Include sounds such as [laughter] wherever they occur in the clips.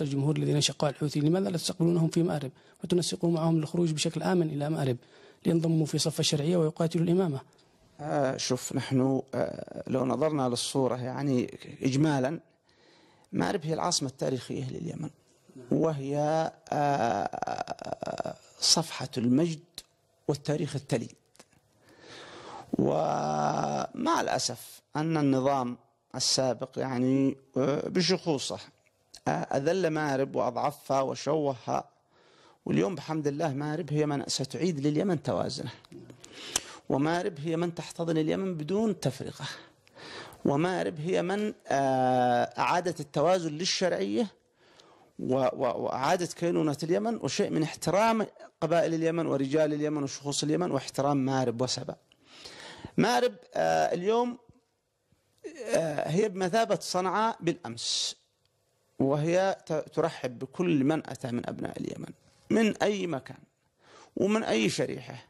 الجمهور الذين شقوا الحوثي لماذا لا تستقبلونهم في مأرب وتنسقوا معهم الخروج بشكل آمن إلى مأرب لينضموا في صف الشرعية ويقاتلوا الإمامة آه شوف نحن آه لو نظرنا للصورة يعني إجمالا مأرب هي العاصمة التاريخية لليمن وهي آه صفحة المجد والتاريخ التليد ومع الأسف أن النظام السابق يعني آه، بشخوصه أذل مارب وأضعفها وشوهها واليوم بحمد الله مارب هي من ستعيد لليمن توازنه ومارب هي من تحتضن اليمن بدون تفرقة ومارب هي من أعادت التوازن للشرعية وأعادت كينونة اليمن وشيء من احترام قبائل اليمن ورجال اليمن وشخوص اليمن واحترام مارب وسبأ مارب اليوم هي بمثابة صنعاء بالأمس وهي ترحب بكل من أتى من أبناء اليمن من أي مكان ومن أي شريحة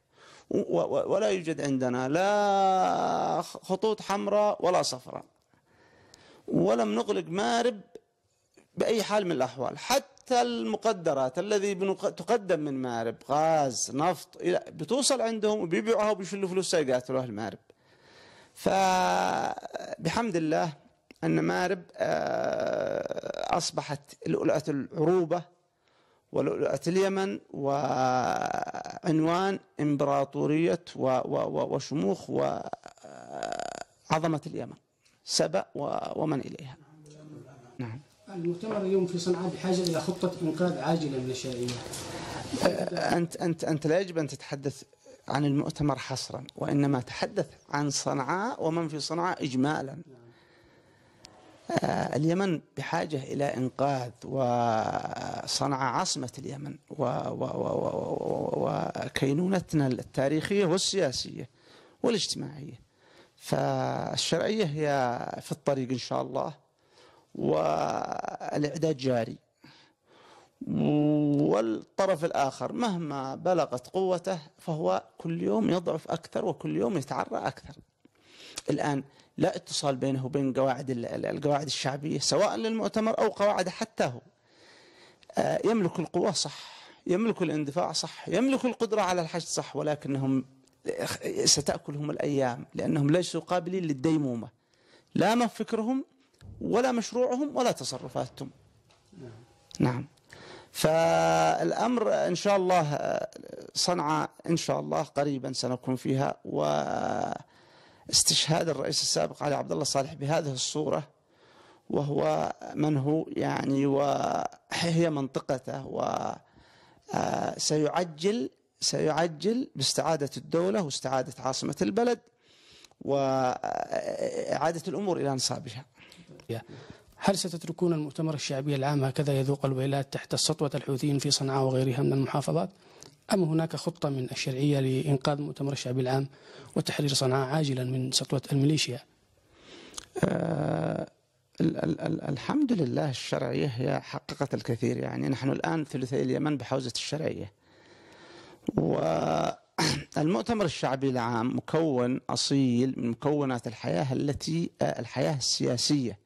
ولا يوجد عندنا لا خطوط حمراء ولا صفراء ولم نغلق مارب بأي حال من الأحوال حتى المقدرات الذي تقدم من مارب غاز نفط بتوصل عندهم وبيبيعوها وبيشلوا فلوسها يقاتلوها المارب فبحمد الله أن مارب آه، أصبحت لؤلؤة العروبة ولؤلؤة اليمن وعنوان إمبراطورية وشموخ وعظمة اليمن سبأ ومن إليها نعم المؤتمر اليوم في صنعاء بحاجة إلى خطة إنقاذ عاجلة من أنت أنت أنت لا يجب أن تتحدث عن المؤتمر حصرا وإنما تحدث عن صنعاء ومن في صنعاء إجمالا نعم. آه، اليمن بحاجة إلى إنقاذ وصنع عاصمة اليمن وكينونتنا التاريخية والسياسية والاجتماعية فالشرعية هي في الطريق إن شاء الله والإعداد جاري والطرف الآخر مهما بلغت قوته فهو كل يوم يضعف أكثر وكل يوم يتعرى أكثر الآن لا اتصال بينه وبين قواعد القواعد الشعبية سواء للمؤتمر أو قواعد حتى هو آه، يملك القوة صح يملك الاندفاع صح يملك القدرة على الحشد صح ولكنهم ستأكلهم الأيام لأنهم ليسوا قابلين للديمومة لا ما فكرهم ولا مشروعهم ولا تصرفاتهم نعم فالأمر إن شاء الله آه، صنعاء إن شاء الله قريبا سنكون فيها و استشهاد الرئيس السابق علي عبد الله صالح بهذه الصورة وهو من هو يعني وهي منطقته و آه، سيعجل سيعجل باستعادة الدولة واستعادة عاصمة البلد وإعادة آه، الأمور إلى نصابها هل ستتركون المؤتمر الشعبي العام هكذا يذوق الويلات تحت سطوة الحوثيين في صنعاء وغيرها من المحافظات؟ أم هناك خطة من الشرعية لإنقاذ مؤتمر الشعب العام وتحرير صنعاء عاجلا من سطوة الميليشيا أه الحمد لله الشرعية هي حققت الكثير يعني نحن الآن ثلثي اليمن بحوزة الشرعية والمؤتمر الشعبي العام مكون أصيل من مكونات الحياة التي آه، الحياة السياسية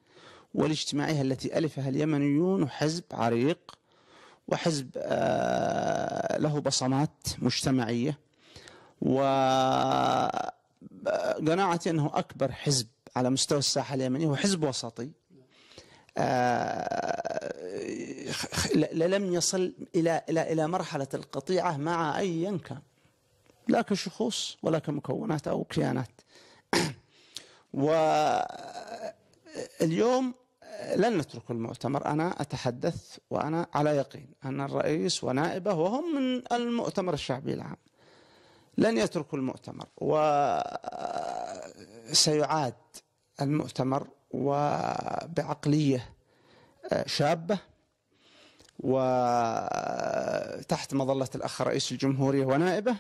والاجتماعية التي ألفها اليمنيون وحزب عريق وحزب آه، له بصمات مجتمعية وقناعتي آه، أنه أكبر حزب على مستوى الساحة اليمنية هو حزب وسطي آه، لم يصل إلى إلى إلى مرحلة القطيعة مع أيا كان لا كشخوص ولا كمكونات أو كيانات [coughs] واليوم لن نترك المؤتمر أنا أتحدث وأنا على يقين أن الرئيس ونائبه وهم من المؤتمر الشعبي العام لن يتركوا المؤتمر وسيعاد المؤتمر وبعقلية آه، شابة وتحت مظلة الأخ رئيس الجمهورية ونائبه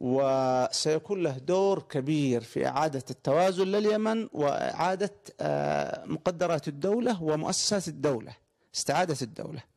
وسيكون له دور كبير في إعادة التوازن لليمن وإعادة آه، مقدرات الدولة ومؤسسات الدولة استعادة الدولة